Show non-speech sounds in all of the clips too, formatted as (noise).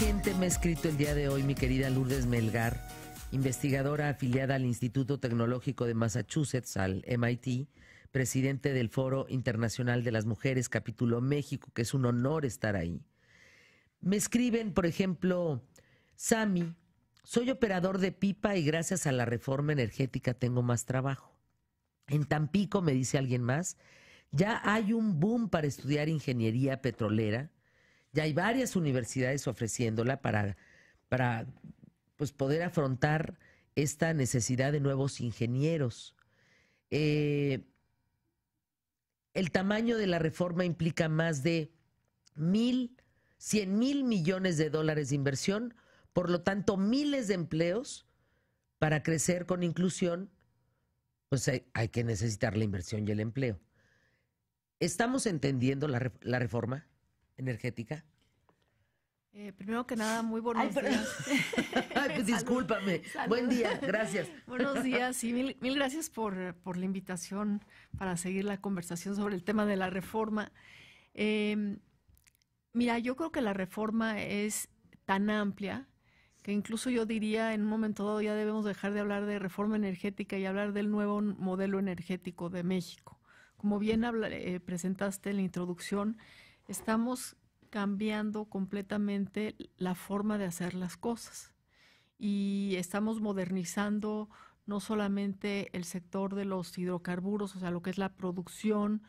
gente me ha escrito el día de hoy, mi querida Lourdes Melgar, investigadora afiliada al Instituto Tecnológico de Massachusetts, al MIT, presidente del Foro Internacional de las Mujeres, capítulo México, que es un honor estar ahí. Me escriben, por ejemplo, Sami, soy operador de pipa y gracias a la reforma energética tengo más trabajo. En Tampico, me dice alguien más, ya hay un boom para estudiar ingeniería petrolera ya hay varias universidades ofreciéndola para, para pues, poder afrontar esta necesidad de nuevos ingenieros. Eh, el tamaño de la reforma implica más de mil, cien mil millones de dólares de inversión, por lo tanto, miles de empleos para crecer con inclusión, pues hay, que necesitar la inversión y el empleo. ¿Estamos entendiendo la reforma? energética? Eh, primero que nada, muy buenos días. (laughs) Ay, pues, (laughs) Buen día, gracias. (laughs) Buenos días y mil, gracias por, por, la invitación para seguir la conversación sobre el tema de la reforma. Em, mira, yo creo que la reforma es tan amplia que incluso yo diría en un momento dado ya debemos dejar de hablar de reforma energética y hablar del nuevo modelo energético de México. Como bien eh, presentaste en la introducción, estamos cambiando completamente la forma de hacer las cosas y estamos modernizando no solamente el sector de los hidrocarburos, o sea, lo que es la producción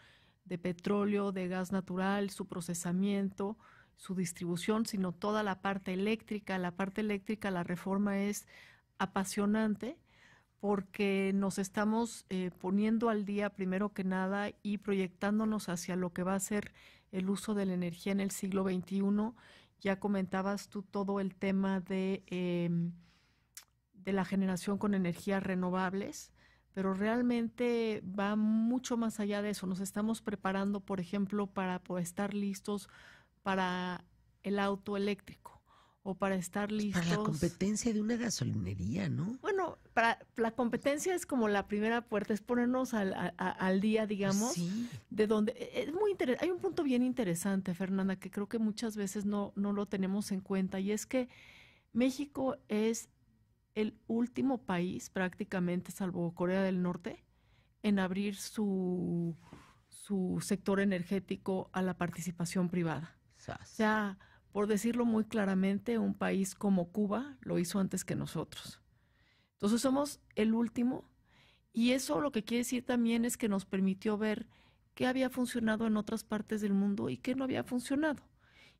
de petróleo, de gas natural, su procesamiento, su distribución, sino toda la parte eléctrica. La parte eléctrica, la reforma es apasionante porque nos estamos eh, poniendo al día primero que nada y proyectándonos hacia lo que va a ser el uso de la energía en el siglo XXI. Ya comentabas tú todo el tema de, em, de la generación con energías renovables, pero realmente va mucho más allá de eso. Nos estamos preparando, por ejemplo, para pues, estar listos para el auto eléctrico o para estar listos. Pues, para la competencia de una gasolinería, ¿no? Bueno, para la competencia es como la primera puerta, es ponernos al, al día, digamos, de donde e, es muy Hay un punto bien interesante, Fernanda, que creo que muchas veces no, no lo tenemos en cuenta y es que México es el último país, prácticamente, salvo Corea del Norte, en abrir su, su sector energético a la participación privada. O sea, por decirlo muy claramente, un país como Cuba lo hizo antes que nosotros. Entonces somos el último y eso lo que quiere decir también es que nos permitió ver qué había funcionado en otras partes del mundo y qué no había funcionado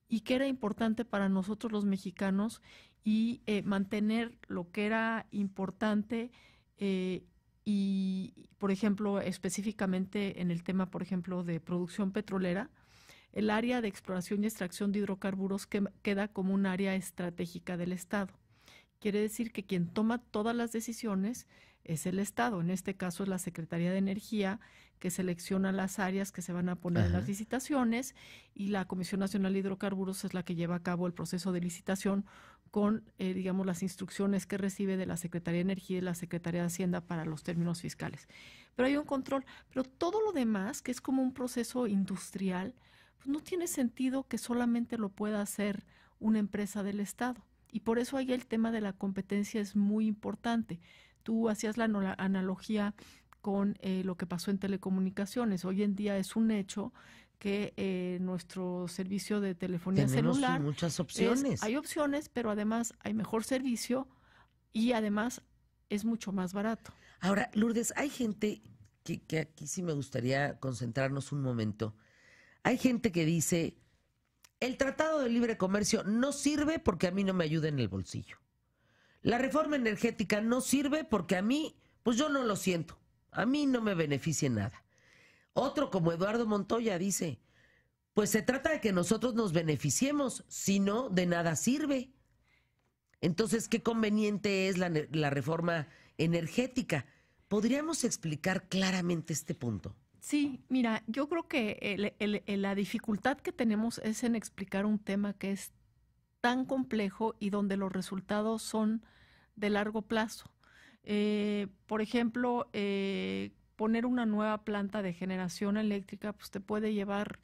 y qué era importante para nosotros los mexicanos y eh, mantener lo que era importante eh, y, por ejemplo, específicamente en el tema, por ejemplo, de producción petrolera, el área de exploración y extracción de hidrocarburos que, queda como un área estratégica del Estado. Quiere decir que quien toma todas las decisiones es el Estado, en este caso es la Secretaría de Energía, que selecciona las áreas que se van a poner en las licitaciones y la Comisión Nacional de Hidrocarburos es la que lleva a cabo el proceso de licitación con, eh, digamos, las instrucciones que recibe de la Secretaría de Energía y de la Secretaría de Hacienda para los términos fiscales. Pero hay un control, pero todo lo demás, que es como un proceso industrial, pues, no tiene sentido que solamente lo pueda hacer una empresa del Estado. Y por eso ahí el tema de la competencia es muy importante. Tú hacías la, analogía con eh, lo que pasó en telecomunicaciones. Hoy en día es un hecho que eh, nuestro servicio de telefonía Tenemos celular. muchas opciones. hay opciones, pero además hay mejor servicio y además es mucho más barato. Ahora, Lourdes, hay gente que aquí sí me gustaría concentrarnos un momento hay gente que dice, el Tratado de Libre Comercio no sirve porque a mí no me ayuda en el bolsillo. La reforma energética no sirve porque a mí, pues yo no lo siento. A mí no me beneficia nada. Otro como Eduardo Montoya dice, pues se trata de que nosotros nos beneficiemos, si no, de nada sirve. Entonces, ¿qué conveniente es la, la reforma energética? ¿Podríamos explicar claramente este punto? Sí, mira, yo creo que la dificultad que tenemos es en explicar un tema que es tan complejo y donde los resultados son de largo plazo. Eh, por ejemplo, eh, poner una nueva planta de generación eléctrica pues te puede llevar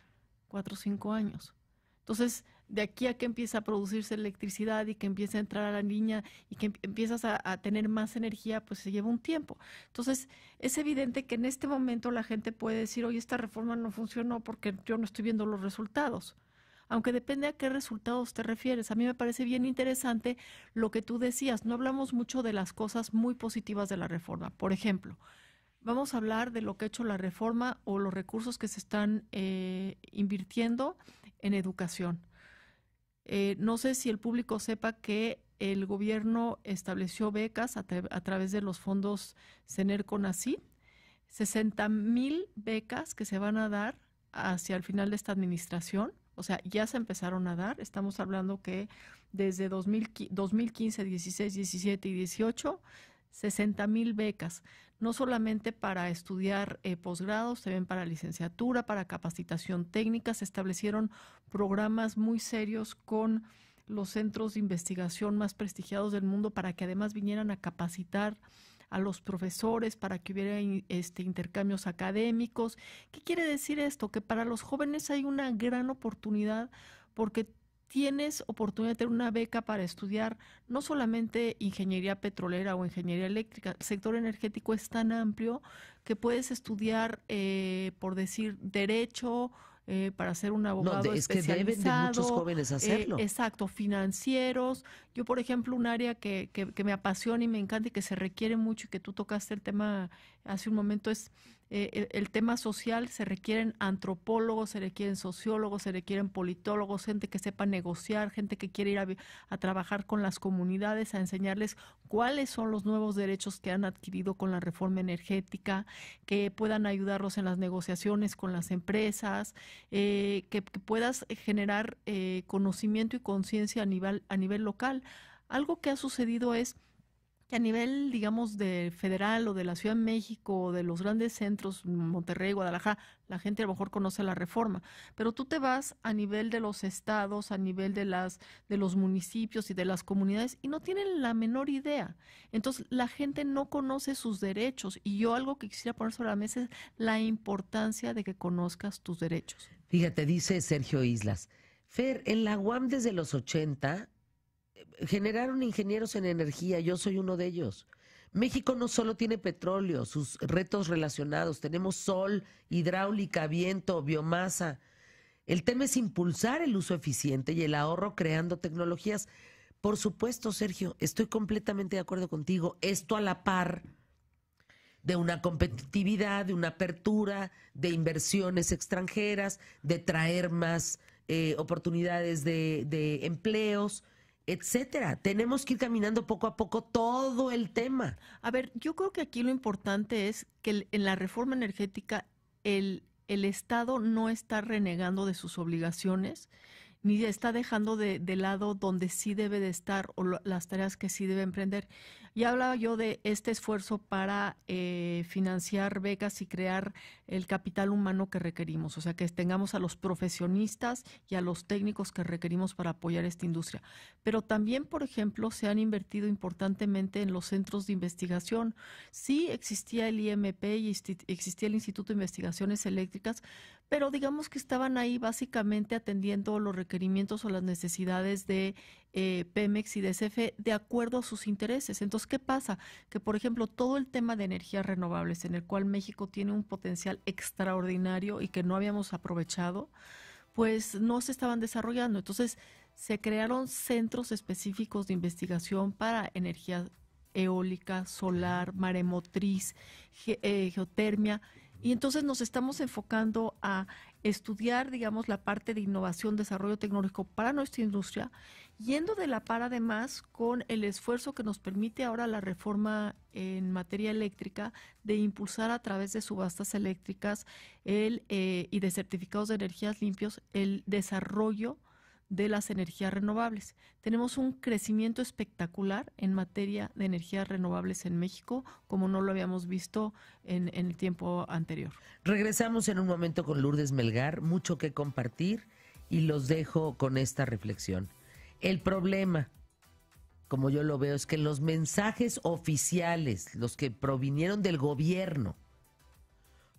cuatro o cinco años. Entonces, de aquí a que empieza a producirse electricidad y que empieza a entrar a la niña y que empiezas a, tener más energía, pues se lleva un tiempo. Entonces, es evidente que en este momento la gente puede decir, oye, esta reforma no funcionó porque yo no estoy viendo los resultados. Aunque depende a qué resultados te refieres. A mí me parece bien interesante lo que tú decías. No hablamos mucho de las cosas muy positivas de la reforma. Por ejemplo, vamos a hablar de lo que ha hecho la reforma o los recursos que se están eh, invirtiendo en educación. Eh, no sé si el público sepa que el gobierno estableció becas a, través de los fondos CENER CONACI, 60 mil becas que se van a dar hacia el final de esta administración. O sea, ya se empezaron a dar. Estamos hablando que desde 2015, 16, 17 y 18 60 mil becas, no solamente para estudiar posgrado, eh, posgrados, también para licenciatura, para capacitación técnica. Se establecieron programas muy serios con los centros de investigación más prestigiados del mundo para que además vinieran a capacitar a los profesores para que hubiera este, intercambios académicos. ¿Qué quiere decir esto? Que para los jóvenes hay una gran oportunidad porque tienes oportunidad de tener una beca para estudiar no solamente ingeniería petrolera o ingeniería eléctrica. El sector energético es tan amplio que puedes estudiar, eh, por decir, derecho. Eh, para ser un abogado no, es que deben de muchos jóvenes eh, hacerlo. exacto, financieros. Yo, por ejemplo, un área que, que me apasiona y me encanta y que se requiere mucho y que tú tocaste el tema hace un momento es eh, el, tema social, se requieren antropólogos, se requieren sociólogos, se requieren politólogos, gente que sepa negociar, gente que quiere ir a, trabajar con las comunidades, a enseñarles cuáles son los nuevos derechos que han adquirido con la reforma energética, que puedan ayudarlos en las negociaciones con las empresas, eh, que, puedas generar eh, conocimiento y conciencia a nivel, a nivel local. Algo que ha sucedido es que a nivel, digamos, de federal o de la Ciudad de México o de los grandes centros, Monterrey, Guadalajara, la gente a lo mejor conoce la reforma, pero tú te vas a nivel de los estados, a nivel de las de los municipios y de las comunidades y no tienen la menor idea. Entonces, la gente no conoce sus derechos y yo algo que quisiera poner sobre la mesa es la importancia de que conozcas tus derechos. Fíjate, dice Sergio Islas, Fer, en la UAM desde los 80 generaron ingenieros en energía, yo soy uno de ellos. México no solo tiene petróleo, sus retos relacionados, tenemos sol, hidráulica, viento, biomasa. El tema es impulsar el uso eficiente y el ahorro creando tecnologías. Por supuesto, Sergio, estoy completamente de acuerdo contigo. Esto a la par de una competitividad, de una apertura, de inversiones extranjeras, de traer más eh, oportunidades de empleos etcétera. Tenemos que ir caminando poco a poco todo el tema. A ver, yo creo que aquí lo importante es que en la reforma energética el, el Estado no está renegando de sus obligaciones, ni está dejando de, lado donde sí debe de estar o las tareas que sí debe emprender. Ya hablaba yo de este esfuerzo para eh, financiar becas y crear el capital humano que requerimos, o sea, que tengamos a los profesionistas y a los técnicos que requerimos para apoyar esta industria. Pero también, por ejemplo, se han invertido importantemente en los centros de investigación. Sí existía el IMP y existía el Instituto de Investigaciones Eléctricas, pero digamos que estaban ahí básicamente atendiendo los requerimientos o las necesidades de eh, Pemex y de CFE de acuerdo a sus intereses. Entonces, ¿qué pasa? Que, por ejemplo, todo el tema de energías renovables, en el cual México tiene un potencial extraordinario y que no habíamos aprovechado, pues no se estaban desarrollando. Entonces, se crearon centros específicos de investigación para energía eólica, solar, maremotriz, eh, geotermia y entonces nos estamos enfocando a estudiar, digamos, la parte de innovación, desarrollo tecnológico para nuestra industria, yendo de la par además con el esfuerzo que nos permite ahora la reforma en materia eléctrica de impulsar a través de subastas eléctricas el, eh, y de certificados de energías limpios el desarrollo de las energías renovables. Tenemos un crecimiento espectacular en materia de energías renovables en México, como no lo habíamos visto en, el tiempo anterior. Regresamos en un momento con Lourdes Melgar, mucho que compartir y los dejo con esta reflexión. El problema, como yo lo veo, es que los mensajes oficiales, los que provinieron del gobierno,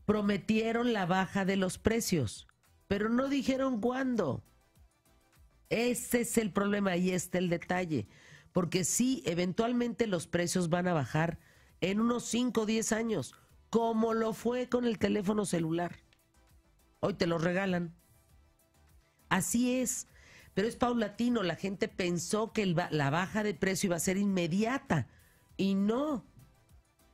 prometieron la baja de los precios, pero no dijeron cuándo. Ese es el problema, ahí está el detalle. Porque sí, eventualmente los precios van a bajar en unos 5 o 10 años, como lo fue con el teléfono celular. Hoy te lo regalan. Así es, pero es paulatino. La gente pensó que la baja de precio iba a ser inmediata y no.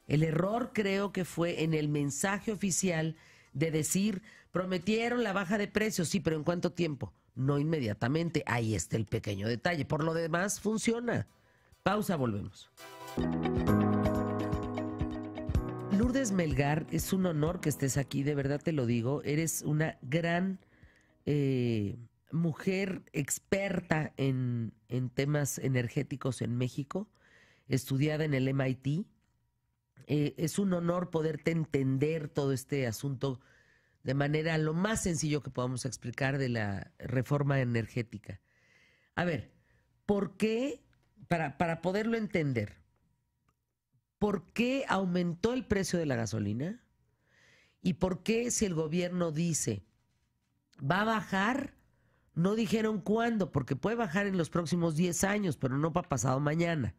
El error creo que fue en el mensaje oficial de decir, prometieron la baja de precios, sí, pero ¿en cuánto tiempo? no inmediatamente. Ahí está el pequeño detalle. Por lo demás, funciona. Pausa, volvemos. Lourdes Melgar, es un honor que estés aquí, de verdad te lo digo. Eres una gran eh, mujer experta en, temas energéticos en México, estudiada en el MIT. Eh, es un honor poderte entender todo este asunto de manera lo más sencillo que podamos explicar de la reforma energética. A ver, ¿por qué, para, poderlo entender, por qué aumentó el precio de la gasolina? ¿Y por qué si el gobierno dice, va a bajar, no dijeron cuándo, porque puede bajar en los próximos 10 años, pero no para pasado mañana?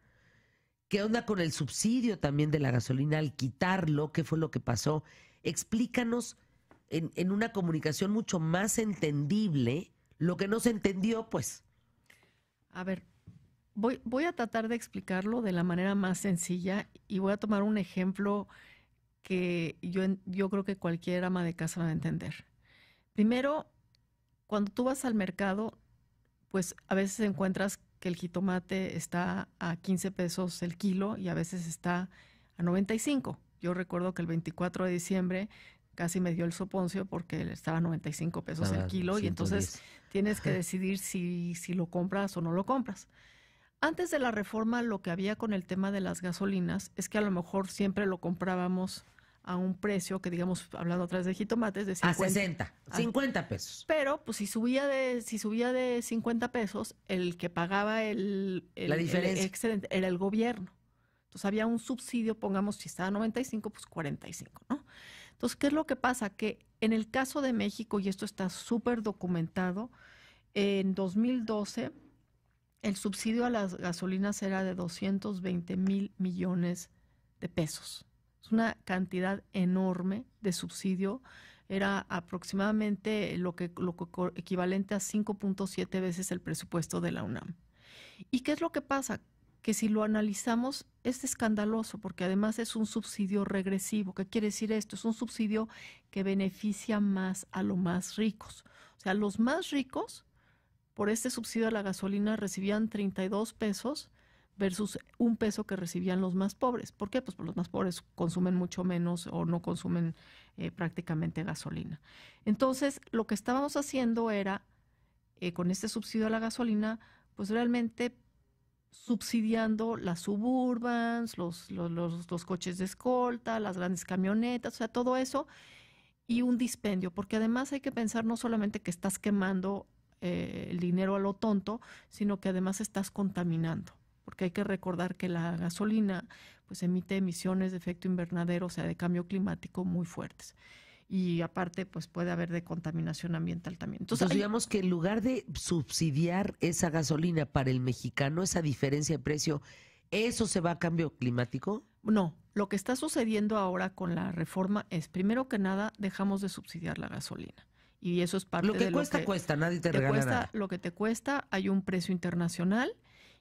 ¿Qué onda con el subsidio también de la gasolina al quitarlo? ¿Qué fue lo que pasó? Explícanos en, una comunicación mucho más entendible lo que no se entendió, pues. A ver, voy, voy a tratar de explicarlo de la manera más sencilla y voy a tomar un ejemplo que yo, yo creo que cualquier ama de casa va a entender. Primero, cuando tú vas al mercado, pues a veces encuentras que el jitomate está a 15 pesos el kilo y a veces está a 95. Yo recuerdo que el 24 de diciembre casi me dio el soponcio porque estaba a 95 pesos el ah, kilo y entonces tienes que decidir si, si lo compras o no lo compras. Antes de la reforma lo que había con el tema de las gasolinas es que a lo mejor siempre lo comprábamos a un precio que digamos hablando atrás de jitomates de a 60, 50 ah. pesos. Pero pues si subía de si subía de 50 pesos, el que pagaba el, el excedente era el gobierno. Entonces había un subsidio, pongamos si estaba a 95, pues 45, ¿no? Entonces, ¿qué es lo que pasa? Que en el caso de México, y esto está súper documentado, en 2012 el subsidio a las gasolinas era de 220 mil millones de pesos. Es una cantidad enorme de subsidio. Era aproximadamente lo que, lo equivalente a 5.7 veces el presupuesto de la UNAM. ¿Y qué es lo que pasa? que si lo analizamos es escandaloso porque además es un subsidio regresivo. ¿Qué quiere decir esto? Es un subsidio que beneficia más a los más ricos. O sea, los más ricos por este subsidio a la gasolina recibían 32 pesos versus un peso que recibían los más pobres. ¿Por qué? Pues, pues los más pobres consumen mucho menos o no consumen eh, prácticamente gasolina. Entonces, lo que estábamos haciendo era, eh, con este subsidio a la gasolina, pues realmente subsidiando las suburbans, los, los, coches de escolta, las grandes camionetas, o sea, todo eso, y un dispendio, porque además hay que pensar no solamente que estás quemando eh, el dinero a lo tonto, sino que además estás contaminando, porque hay que recordar que la gasolina pues emite emisiones de efecto invernadero, o sea, de cambio climático muy fuertes y aparte pues puede haber de contaminación ambiental también. Entonces, digamos que en lugar de subsidiar esa gasolina para el mexicano, esa diferencia de precio, ¿eso se va a cambio climático? No, lo que está sucediendo ahora con la reforma es, primero que nada, dejamos de subsidiar la gasolina. Y eso es parte de lo que cuesta, lo que cuesta, nadie te, regala Lo que te cuesta, hay un precio internacional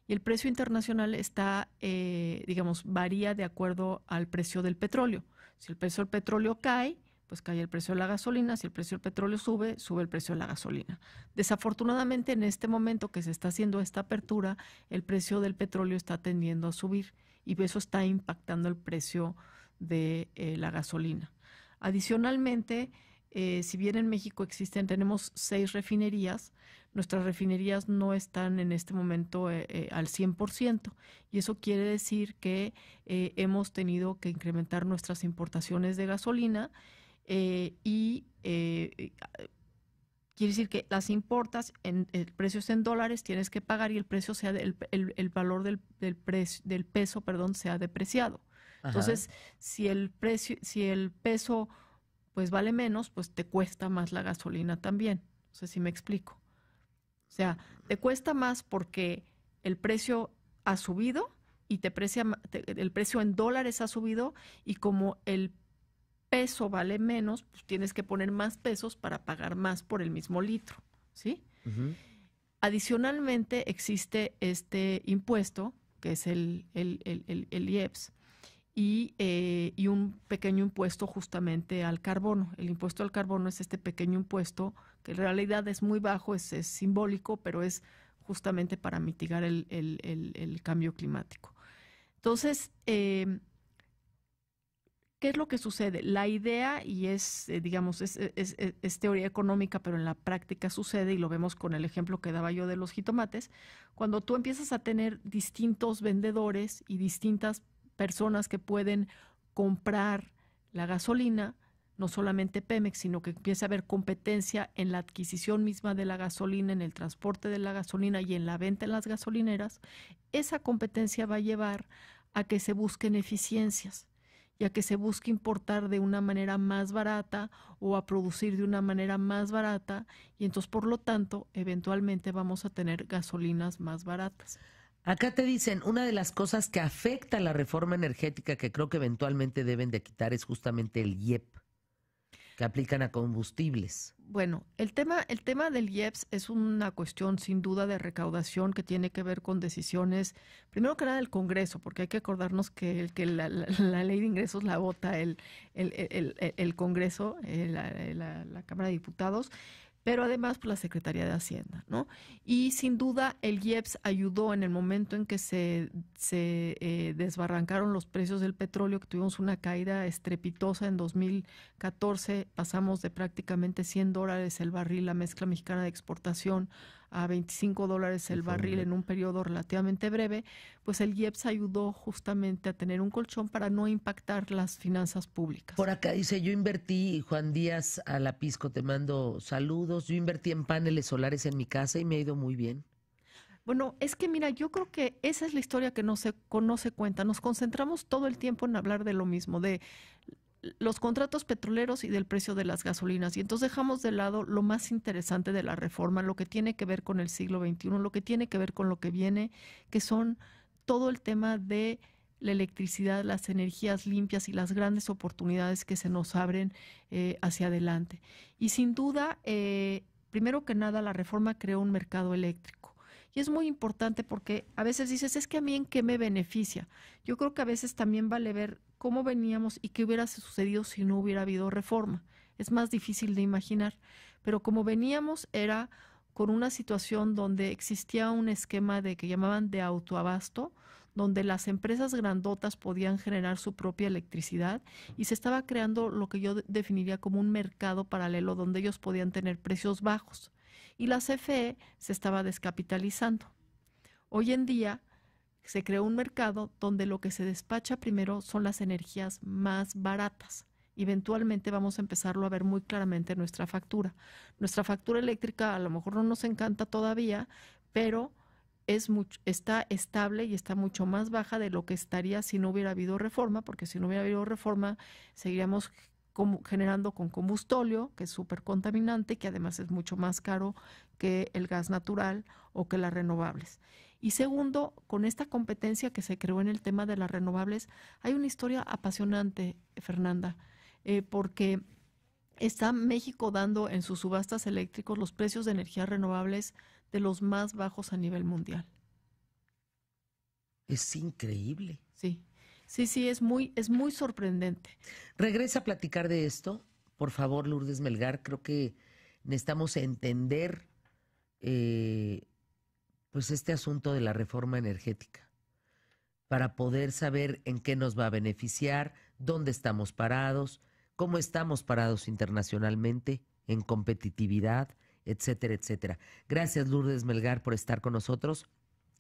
y el precio internacional está, eh, digamos, varía de acuerdo al precio del petróleo. Si el precio del petróleo cae, pues cae el precio de la gasolina, si el precio del petróleo sube, sube el precio de la gasolina. Desafortunadamente, en este momento que se está haciendo esta apertura, el precio del petróleo está tendiendo a subir y eso está impactando el precio de eh, la gasolina. Adicionalmente, eh, si bien en México existen, tenemos seis refinerías, nuestras refinerías no están en este momento eh, al 100%. Y eso quiere decir que hemos tenido que incrementar nuestras importaciones de gasolina eh, y eh, eh, ah, quiere decir que las importas, en, el precio es en dólares, tienes que pagar y el precio sea el, valor del, peso, perdón, ha depreciado. Entonces, si el precio, si el peso pues vale menos, pues te cuesta más la gasolina también. No sé si me explico. O sea, te cuesta más porque el precio ha subido y te precia, el precio en dólares ha subido y como el peso vale menos, pues tienes que poner más pesos para pagar más por el mismo litro, ¿sí? Adicionalmente existe este impuesto, que es el, el, el, IEPS, eh, y, un pequeño impuesto justamente al carbono. El impuesto al carbono es este pequeño impuesto que en realidad es muy bajo, es, simbólico, pero es justamente para mitigar el, cambio climático. Entonces, em, ¿qué es lo que sucede? La idea, y es, eh, digamos, es, e, e, es, teoría económica, pero en la práctica sucede, y lo vemos con el ejemplo que daba yo de los jitomates, cuando tú empiezas a tener distintos vendedores y distintas personas que pueden comprar la gasolina, no solamente Pemex, sino que empieza a haber competencia en la adquisición misma de la gasolina, en el transporte de la gasolina y en la venta en las gasolineras, esa competencia va a llevar a que se busquen eficiencias ya que se busca importar de una manera más barata o a producir de una manera más barata y entonces por lo tanto eventualmente vamos a tener gasolinas más baratas. Acá te dicen, una de las cosas que afecta a la reforma energética que creo que eventualmente deben de quitar es justamente el IEP que aplican a combustibles. Bueno, el tema, el tema del IEPS es una cuestión sin duda de recaudación que tiene que ver con decisiones, primero que nada del Congreso, porque hay que acordarnos que el que la, ley de ingresos la vota el, el, el, Congreso, eh, la Cámara de Diputados, pero además por pues, la Secretaría de Hacienda, ¿no? Y sin duda el IEPS ayudó en el momento en que se, se eh, desbarrancaron los precios del petróleo, que tuvimos una caída estrepitosa en 2014, pasamos de prácticamente 100 dólares el barril, la mezcla mexicana de exportación, a 25 dólares el, barril en un periodo relativamente breve, pues el IEPS ayudó justamente a tener un colchón para no impactar las finanzas públicas. Por acá dice, yo invertí, Juan Díaz a la Pisco, te mando saludos, yo invertí en paneles solares en mi casa y me ha ido muy bien. Bueno, es que mira, yo creo que esa es la historia que no se, no se cuenta. Nos concentramos todo el tiempo en hablar de lo mismo, de los contratos petroleros y del precio de las gasolinas. Y entonces dejamos de lado lo más interesante de la reforma, lo que tiene que ver con el siglo XXI, lo que tiene que ver con lo que viene, que son todo el tema de la electricidad, las energías limpias y las grandes oportunidades que se nos abren eh, hacia adelante. Y sin duda, eh, primero que nada, la reforma creó un mercado eléctrico. Y es muy importante porque a veces dices, es que a mí en qué me beneficia. Yo creo que a veces también vale ver cómo veníamos y qué hubiera sucedido si no hubiera habido reforma. Es más difícil de imaginar, pero como veníamos era con una situación donde existía un esquema de que llamaban de autoabasto, donde las empresas grandotas podían generar su propia electricidad y se estaba creando lo que yo definiría como un mercado paralelo donde ellos podían tener precios bajos. Y la CFE se estaba descapitalizando. Hoy en día, se creó un mercado donde lo que se despacha primero son las energías más baratas. Eventualmente vamos a empezarlo a ver muy claramente en nuestra factura. Nuestra factura eléctrica a lo mejor no nos encanta todavía, pero es está estable y está mucho más baja de lo que estaría si no hubiera habido reforma, porque si no hubiera habido reforma seguiríamos generando con combustóleo, que es súper contaminante, que además es mucho más caro que el gas natural o que las renovables. Y segundo, con esta competencia que se creó en el tema de las renovables, hay una historia apasionante, Fernanda, eh, porque está México dando en sus subastas eléctricos los precios de energías renovables de los más bajos a nivel mundial. Es increíble. Sí, sí, sí, es muy, es muy sorprendente. Regresa a platicar de esto, por favor, Lourdes Melgar. Creo que necesitamos entender eh, pues este asunto de la reforma energética para poder saber en qué nos va a beneficiar, dónde estamos parados, cómo estamos parados internacionalmente, en competitividad, etcétera, etcétera. Gracias Lourdes Melgar por estar con nosotros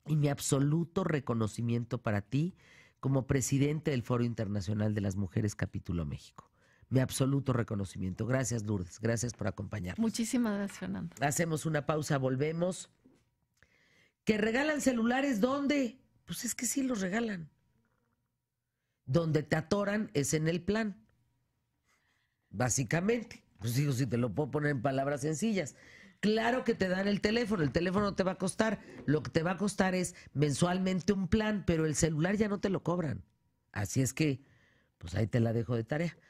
y mi absoluto reconocimiento para ti como presidente del Foro Internacional de las Mujeres Capítulo México. Mi absoluto reconocimiento. Gracias Lourdes, gracias por acompañarnos. Muchísimas gracias Fernando. Hacemos una pausa, volvemos. ¿Que regalan celulares dónde? Pues es que sí los regalan. Donde te atoran es en el plan. Básicamente. Pues digo, si te lo puedo poner en palabras sencillas. Claro que te dan el teléfono, el teléfono te va a costar, lo que te va a costar es mensualmente un plan, pero el celular ya no te lo cobran. Así es que, pues ahí te la dejo de tarea.